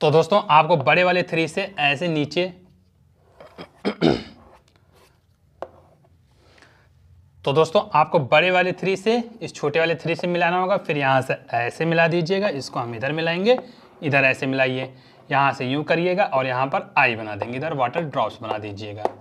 तो दोस्तों आपको बड़े वाले थ्री से ऐसे नीचे तो दोस्तों आपको बड़े वाले थ्री से इस छोटे वाले थ्री से मिलाना होगा फिर यहाँ से ऐसे मिला दीजिएगा इसको हम इधर मिलाएंगे इधर ऐसे मिलाइए यहाँ से यूँ करिएगा और यहाँ पर आई बना देंगे इधर वाटर ड्रॉप्स बना दीजिएगा